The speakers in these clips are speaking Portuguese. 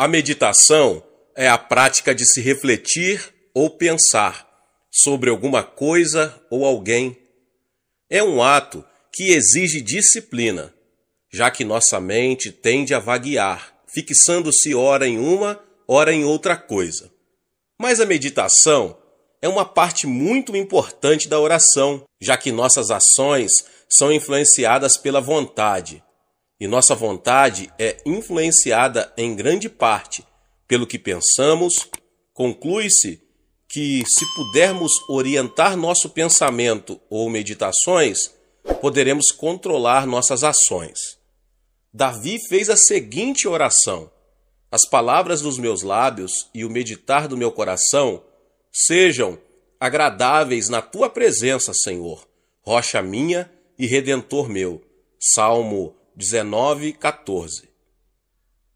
A meditação é a prática de se refletir ou pensar sobre alguma coisa ou alguém. É um ato que exige disciplina, já que nossa mente tende a vaguear, fixando-se ora em uma, ora em outra coisa. Mas a meditação é uma parte muito importante da oração, já que nossas ações são influenciadas pela vontade e nossa vontade é influenciada em grande parte pelo que pensamos, conclui-se que, se pudermos orientar nosso pensamento ou meditações, poderemos controlar nossas ações. Davi fez a seguinte oração: As palavras dos meus lábios e o meditar do meu coração sejam agradáveis na tua presença, Senhor, rocha minha e redentor meu. Salmo 19, 14.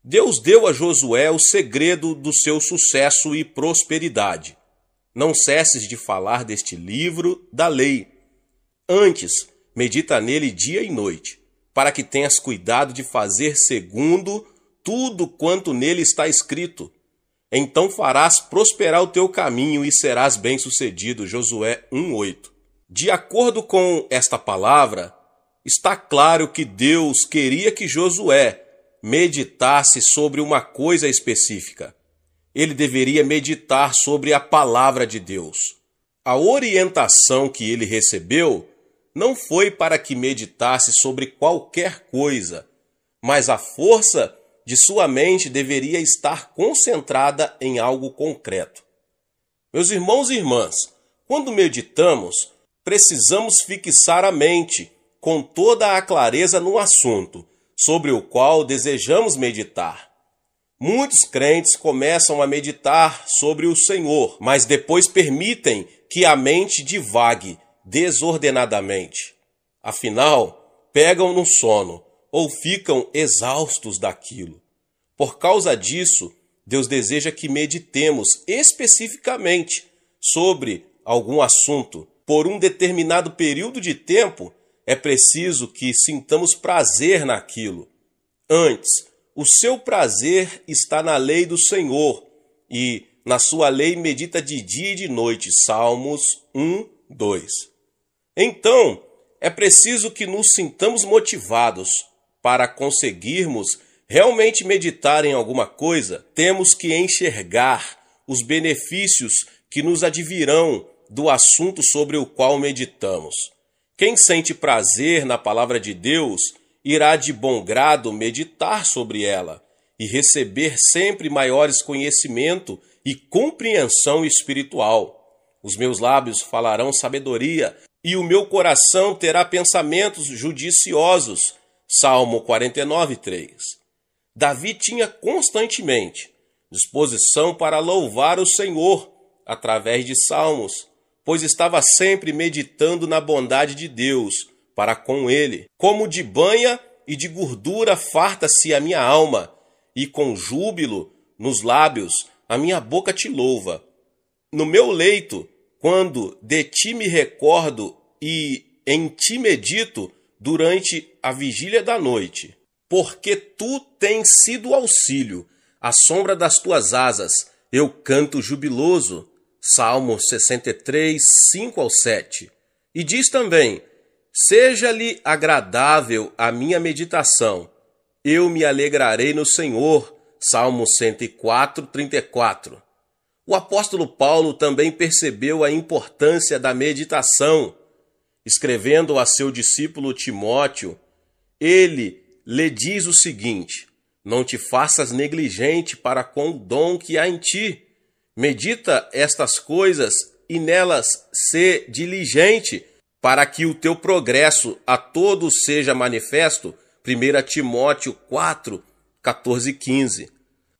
Deus deu a Josué o segredo do seu sucesso e prosperidade. Não cesses de falar deste livro da lei. Antes, medita nele dia e noite, para que tenhas cuidado de fazer segundo tudo quanto nele está escrito. Então farás prosperar o teu caminho e serás bem-sucedido. Josué 1:8. De acordo com esta palavra, está claro que Deus queria que Josué meditasse sobre uma coisa específica. Ele deveria meditar sobre a palavra de Deus. A orientação que ele recebeu não foi para que meditasse sobre qualquer coisa, mas a força de sua mente deveria estar concentrada em algo concreto. Meus irmãos e irmãs, quando meditamos, precisamos fixar a mente com toda a clareza no assunto sobre o qual desejamos meditar. Muitos crentes começam a meditar sobre o Senhor, mas depois permitem que a mente divague desordenadamente. Afinal, pegam no sono ou ficam exaustos daquilo. Por causa disso, Deus deseja que meditemos especificamente sobre algum assunto por um determinado período de tempo é preciso que sintamos prazer naquilo. Antes, o seu prazer está na lei do Senhor, e na sua lei medita de dia e de noite. Salmos 1, 2. Então, é preciso que nos sintamos motivados para conseguirmos realmente meditar em alguma coisa, temos que enxergar os benefícios que nos advirão do assunto sobre o qual meditamos. Quem sente prazer na palavra de Deus irá de bom grado meditar sobre ela e receber sempre maiores conhecimento e compreensão espiritual. Os meus lábios falarão sabedoria e o meu coração terá pensamentos judiciosos. Salmo 49, 3. Davi tinha constantemente disposição para louvar o Senhor através de salmos, pois estava sempre meditando na bondade de Deus para com ele. Como de banha e de gordura farta-se a minha alma, e com júbilo nos lábios a minha boca te louva. No meu leito, quando de ti me recordo e em ti medito durante a vigília da noite, porque tu tens sido auxílio, a sombra das tuas asas eu canto jubiloso. Salmo 63, 5 ao 7. E diz também: Seja-lhe agradável a minha meditação, eu me alegrarei no Senhor. Salmo 104, 34. O apóstolo Paulo também percebeu a importância da meditação. Escrevendo a seu discípulo Timóteo, ele lhe diz o seguinte: Não te faças negligente para com o dom que há em ti Medita estas coisas e nelas se diligente, para que o teu progresso a todos seja manifesto. 1 Timóteo 4, 14 e 15.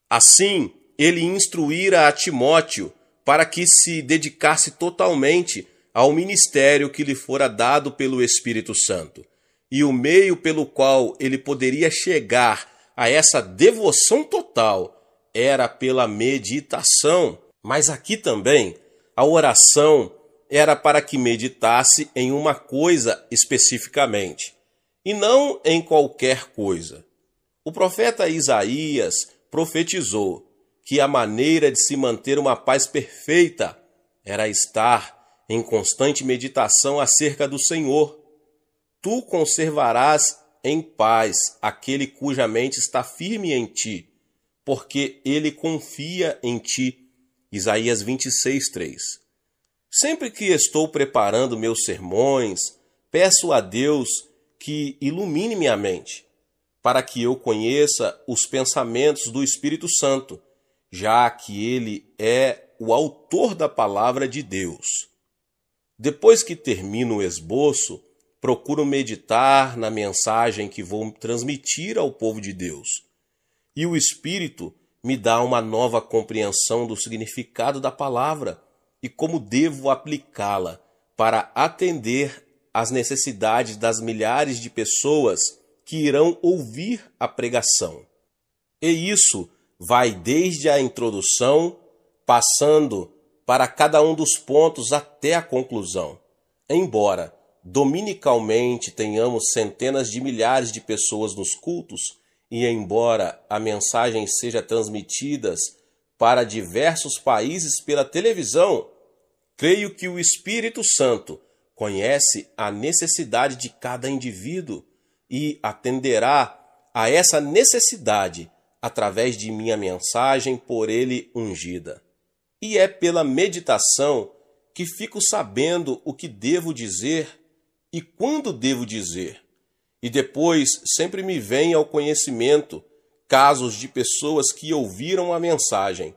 Assim, ele instruíra a Timóteo para que se dedicasse totalmente ao ministério que lhe fora dado pelo Espírito Santo, e o meio pelo qual ele poderia chegar a essa devoção total era pela meditação. Mas aqui também, a oração era para que meditasse em uma coisa especificamente, e não em qualquer coisa. O profeta Isaías profetizou que a maneira de se manter uma paz perfeita era estar em constante meditação acerca do Senhor. Tu conservarás em paz aquele cuja mente está firme em ti, porque ele confia em ti. Isaías 26, 3. Sempre que estou preparando meus sermões, peço a Deus que ilumine minha mente, para que eu conheça os pensamentos do Espírito Santo, já que ele é o autor da palavra de Deus. Depois que termino o esboço, procuro meditar na mensagem que vou transmitir ao povo de Deus e o Espírito me dá uma nova compreensão do significado da palavra e como devo aplicá-la para atender às necessidades das milhares de pessoas que irão ouvir a pregação. E isso vai desde a introdução, passando para cada um dos pontos até a conclusão. Embora dominicalmente tenhamos centenas de milhares de pessoas nos cultos, e embora a mensagem seja transmitida para diversos países pela televisão, creio que o Espírito Santo conhece a necessidade de cada indivíduo e atenderá a essa necessidade através de minha mensagem por ele ungida. E é pela meditação que fico sabendo o que devo dizer e quando devo dizer, e depois sempre me vem ao conhecimento casos de pessoas que ouviram a mensagem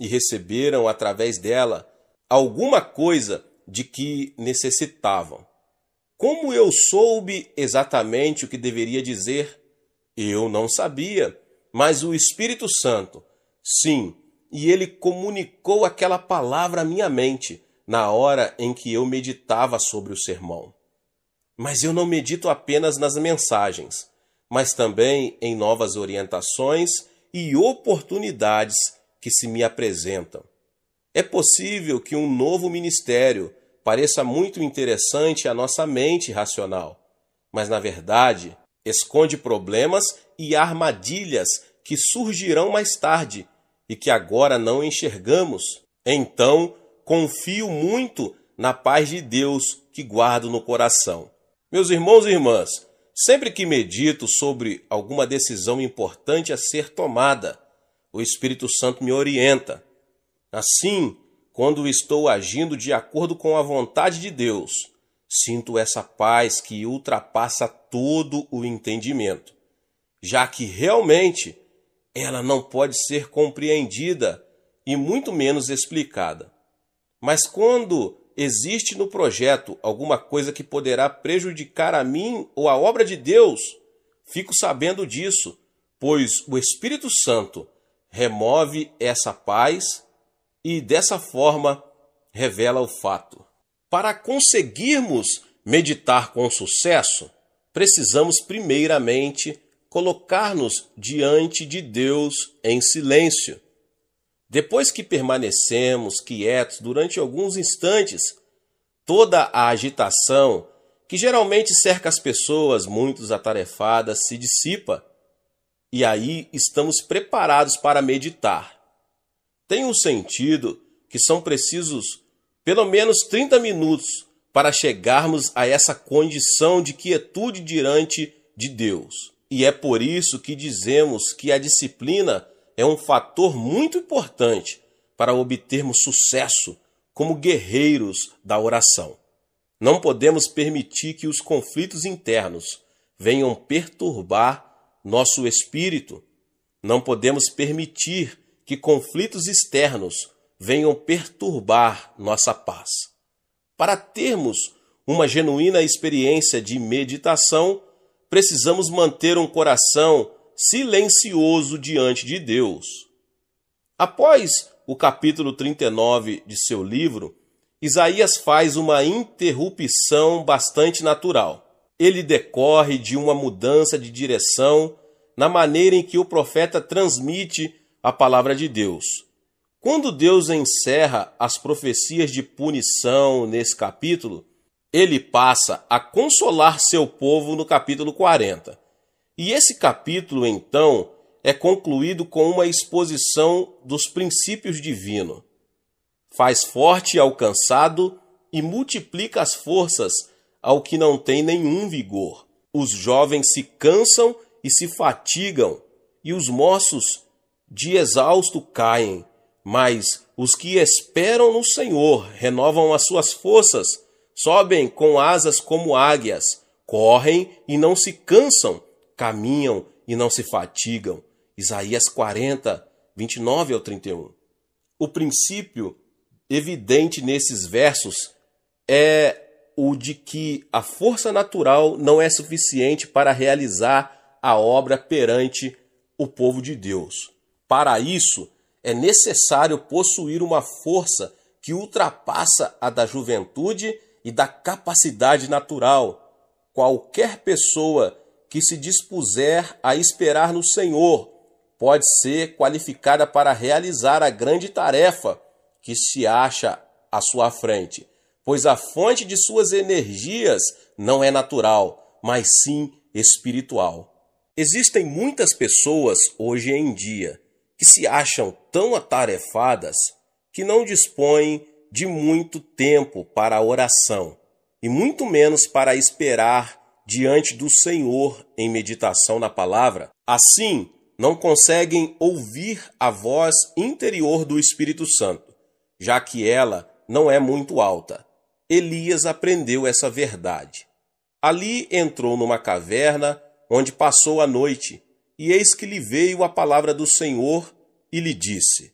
e receberam através dela alguma coisa de que necessitavam. Como eu soube exatamente o que deveria dizer? Eu não sabia, mas o Espírito Santo, sim, e ele comunicou aquela palavra à minha mente na hora em que eu meditava sobre o sermão. Mas eu não medito apenas nas mensagens, mas também em novas orientações e oportunidades que se me apresentam. É possível que um novo ministério pareça muito interessante à nossa mente racional, mas na verdade esconde problemas e armadilhas que surgirão mais tarde e que agora não enxergamos. Então, confio muito na paz de Deus que guardo no coração. Meus irmãos e irmãs, sempre que medito sobre alguma decisão importante a ser tomada, o Espírito Santo me orienta. Assim, quando estou agindo de acordo com a vontade de Deus, sinto essa paz que ultrapassa todo o entendimento, já que realmente ela não pode ser compreendida e muito menos explicada. Mas quando Existe no projeto alguma coisa que poderá prejudicar a mim ou a obra de Deus? Fico sabendo disso, pois o Espírito Santo remove essa paz e, dessa forma, revela o fato. Para conseguirmos meditar com sucesso, precisamos primeiramente colocar-nos diante de Deus em silêncio. Depois que permanecemos quietos durante alguns instantes, toda a agitação que geralmente cerca as pessoas, muitos atarefadas, se dissipa. E aí estamos preparados para meditar. Tem um sentido que são precisos pelo menos 30 minutos para chegarmos a essa condição de quietude diante de Deus. E é por isso que dizemos que a disciplina é um fator muito importante para obtermos sucesso como guerreiros da oração. Não podemos permitir que os conflitos internos venham perturbar nosso espírito. Não podemos permitir que conflitos externos venham perturbar nossa paz. Para termos uma genuína experiência de meditação, precisamos manter um coração silencioso diante de Deus. Após o capítulo 39 de seu livro, Isaías faz uma interrupção bastante natural. Ele decorre de uma mudança de direção na maneira em que o profeta transmite a palavra de Deus. Quando Deus encerra as profecias de punição nesse capítulo, ele passa a consolar seu povo no capítulo 40. E esse capítulo, então, é concluído com uma exposição dos princípios divinos. Faz forte ao cansado e multiplica as forças ao que não tem nenhum vigor. Os jovens se cansam e se fatigam, e os moços de exausto caem. Mas os que esperam no Senhor renovam as suas forças, sobem com asas como águias, correm e não se cansam, caminham e não se fatigam. Isaías 40, 29 ao 31. O princípio evidente nesses versos é o de que a força natural não é suficiente para realizar a obra perante o povo de Deus. Para isso, é necessário possuir uma força que ultrapassa a da juventude e da capacidade natural. Qualquer pessoa que se dispuser a esperar no Senhor pode ser qualificada para realizar a grande tarefa que se acha à sua frente, pois a fonte de suas energias não é natural, mas sim espiritual. Existem muitas pessoas hoje em dia que se acham tão atarefadas que não dispõem de muito tempo para a oração e muito menos para esperar diante do Senhor em meditação na palavra. Assim, não conseguem ouvir a voz interior do Espírito Santo, já que ela não é muito alta. Elias aprendeu essa verdade. Ali entrou numa caverna, onde passou a noite, e eis que lhe veio a palavra do Senhor e lhe disse: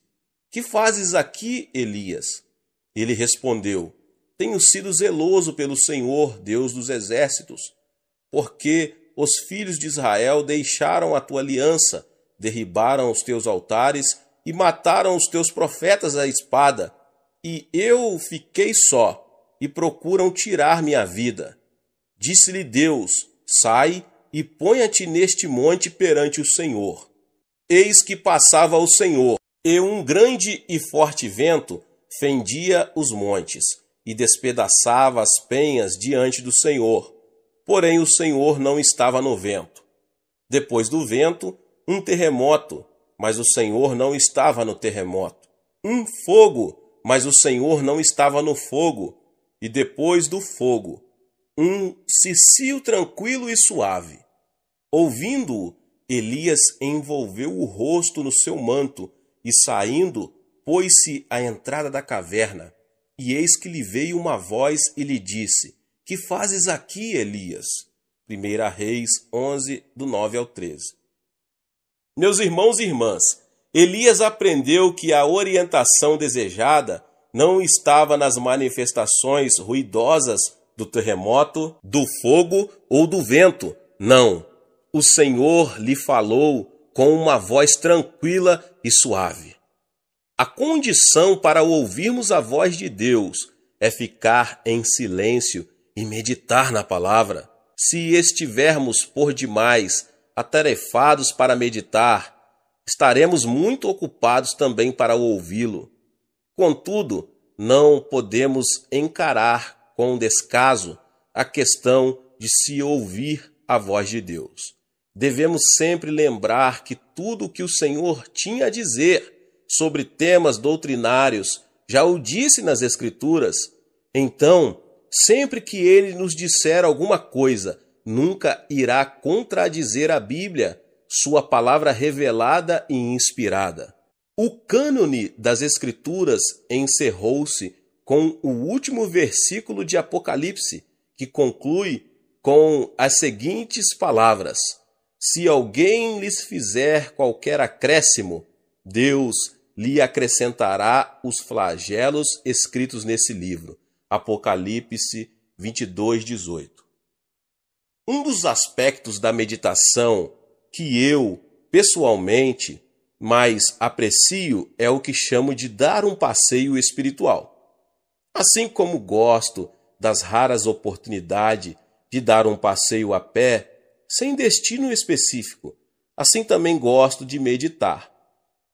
Que fazes aqui, Elias? Ele respondeu: Tenho sido zeloso pelo Senhor, Deus dos exércitos porque os filhos de Israel deixaram a tua aliança, derribaram os teus altares e mataram os teus profetas à espada, e eu fiquei só, e procuram tirar minha vida. Disse-lhe Deus: Sai e ponha-te neste monte perante o Senhor. Eis que passava o Senhor, e um grande e forte vento fendia os montes, e despedaçava as penhas diante do Senhor porém o Senhor não estava no vento. Depois do vento, um terremoto, mas o Senhor não estava no terremoto. Um fogo, mas o Senhor não estava no fogo. E depois do fogo, um cicio tranquilo e suave. Ouvindo-o, Elias envolveu o rosto no seu manto e, saindo, pôs-se à entrada da caverna. E eis que lhe veio uma voz e lhe disse: que fazes aqui, Elias? 1 Reis 11, do 9 ao 13. Meus irmãos e irmãs, Elias aprendeu que a orientação desejada não estava nas manifestações ruidosas do terremoto, do fogo ou do vento. Não. O Senhor lhe falou com uma voz tranquila e suave. A condição para ouvirmos a voz de Deus é ficar em silêncio e meditar na palavra. Se estivermos por demais atarefados para meditar, estaremos muito ocupados também para ouvi-lo. Contudo, não podemos encarar com descaso a questão de se ouvir a voz de Deus. Devemos sempre lembrar que tudo o que o Senhor tinha a dizer sobre temas doutrinários já o disse nas Escrituras. Então, sempre que ele nos disser alguma coisa, nunca irá contradizer a Bíblia, sua palavra revelada e inspirada. O cânone das Escrituras encerrou-se com o último versículo de Apocalipse, que conclui com as seguintes palavras: Se alguém lhes fizer qualquer acréscimo, Deus lhe acrescentará os flagelos escritos nesse livro. Apocalipse 22, 18. Um dos aspectos da meditação que eu, pessoalmente, mais aprecio é o que chamo de dar um passeio espiritual. Assim como gosto das raras oportunidades de dar um passeio a pé, sem destino específico, assim também gosto de meditar,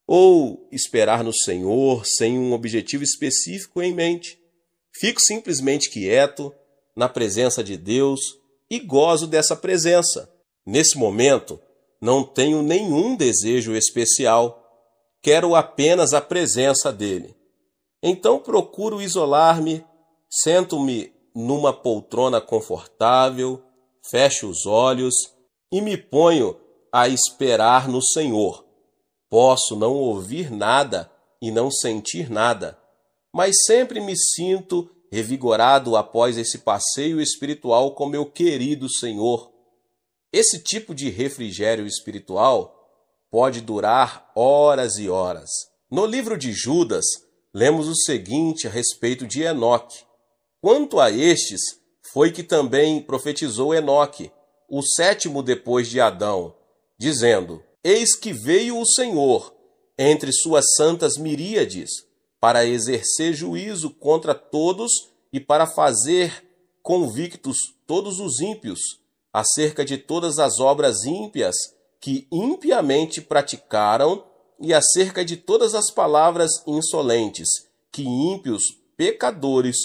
ou esperar no Senhor sem um objetivo específico em mente. Fico simplesmente quieto, na presença de Deus e gozo dessa presença. Nesse momento, não tenho nenhum desejo especial, quero apenas a presença dele. Então procuro isolar-me, sento-me numa poltrona confortável, fecho os olhos e me ponho a esperar no Senhor. Posso não ouvir nada e não sentir nada, mas sempre me sinto revigorado após esse passeio espiritual com meu querido Senhor. Esse tipo de refrigério espiritual pode durar horas e horas. No livro de Judas, lemos o seguinte a respeito de Enoque. Quanto a estes, foi que também profetizou Enoque, o sétimo depois de Adão, dizendo: Eis que veio o Senhor entre suas santas miríades para exercer juízo contra todos e para fazer convictos todos os ímpios acerca de todas as obras ímpias que impiamente praticaram e acerca de todas as palavras insolentes que ímpios pecadores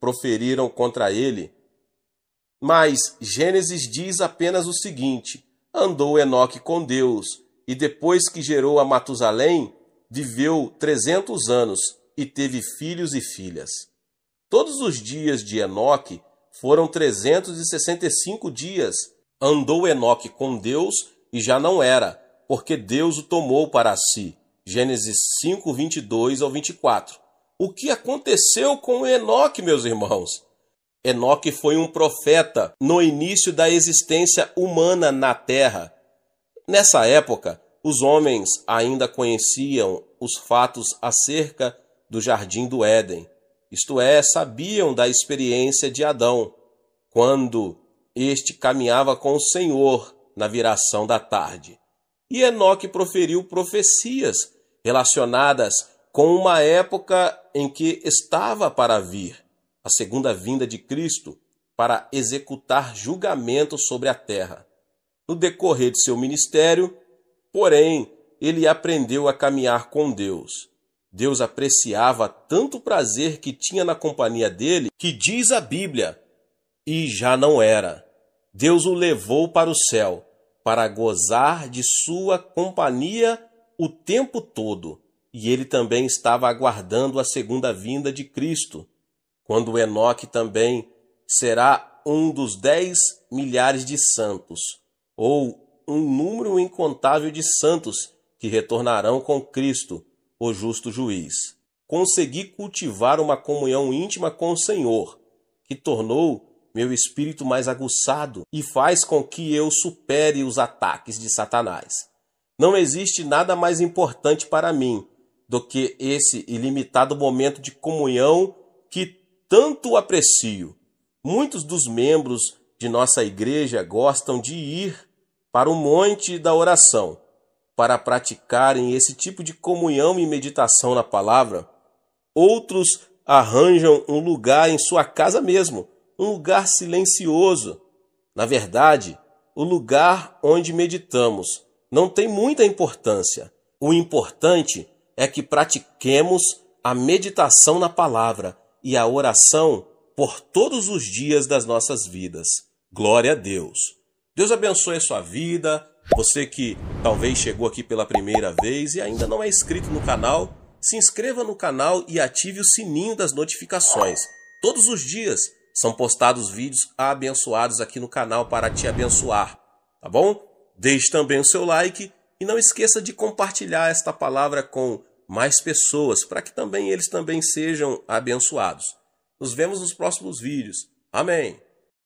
proferiram contra ele. Mas Gênesis diz apenas o seguinte: andou Enoque com Deus, e depois que gerou a Matusalém, viveu trezentos anos e teve filhos e filhas. Todos os dias de Enoque foram 365 dias. Andou Enoque com Deus e já não era, porque Deus o tomou para si. Gênesis 5, 22 ao 24. O que aconteceu com Enoque, meus irmãos? Enoque foi um profeta no início da existência humana na Terra. Nessa época, os homens ainda conheciam os fatos acerca do jardim do Éden, isto é, sabiam da experiência de Adão, quando este caminhava com o Senhor na viração da tarde. E Enoque proferiu profecias relacionadas com uma época em que estava para vir a segunda vinda de Cristo para executar julgamento sobre a terra. No decorrer de seu ministério, porém, ele aprendeu a caminhar com Deus. Deus apreciava tanto prazer que tinha na companhia dele que diz a Bíblia, e já não era. Deus o levou para o céu, para gozar de sua companhia o tempo todo, e ele também estava aguardando a segunda vinda de Cristo, quando Enoque também será um dos dez milhares de santos, ou um número incontável de santos que retornarão com Cristo o justo juiz. Consegui cultivar uma comunhão íntima com o Senhor, que tornou meu espírito mais aguçado e faz com que eu supere os ataques de Satanás. Não existe nada mais importante para mim do que esse ilimitado momento de comunhão que tanto aprecio. Muitos dos membros de nossa igreja gostam de ir para o monte da oração para praticarem esse tipo de comunhão e meditação na palavra, outros arranjam um lugar em sua casa mesmo, um lugar silencioso. Na verdade, o lugar onde meditamos não tem muita importância. O importante é que pratiquemos a meditação na palavra e a oração por todos os dias das nossas vidas. Glória a Deus. Deus abençoe a sua vida você que talvez chegou aqui pela primeira vez e ainda não é inscrito no canal, se inscreva no canal e ative o sininho das notificações. Todos os dias são postados vídeos abençoados aqui no canal para te abençoar, tá bom? Deixe também o seu like e não esqueça de compartilhar esta palavra com mais pessoas para que também eles também sejam abençoados. Nos vemos nos próximos vídeos. Amém.